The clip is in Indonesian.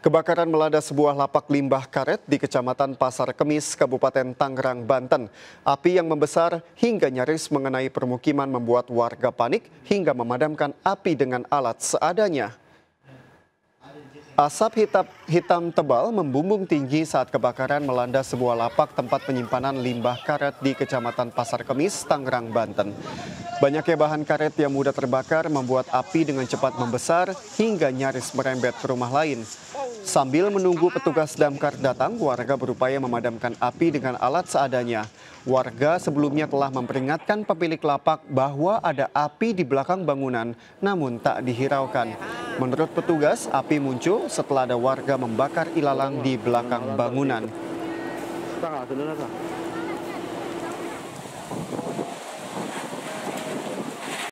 Kebakaran melanda sebuah lapak limbah karet di Kecamatan Pasar Kemis, Kabupaten Tangerang, Banten. Api yang membesar hingga nyaris mengenai permukiman membuat warga panik hingga memadamkan api dengan alat seadanya. Asap hitam, hitam tebal membumbung tinggi saat kebakaran melanda sebuah lapak tempat penyimpanan limbah karet di Kecamatan Pasar Kemis, Tangerang, Banten. Banyaknya bahan karet yang mudah terbakar membuat api dengan cepat membesar hingga nyaris merembet ke rumah lain. Sambil menunggu petugas damkar datang, warga berupaya memadamkan api dengan alat seadanya. Warga sebelumnya telah memperingatkan pemilik lapak bahwa ada api di belakang bangunan, namun tak dihiraukan. Menurut petugas, api muncul setelah ada warga membakar ilalang di belakang bangunan.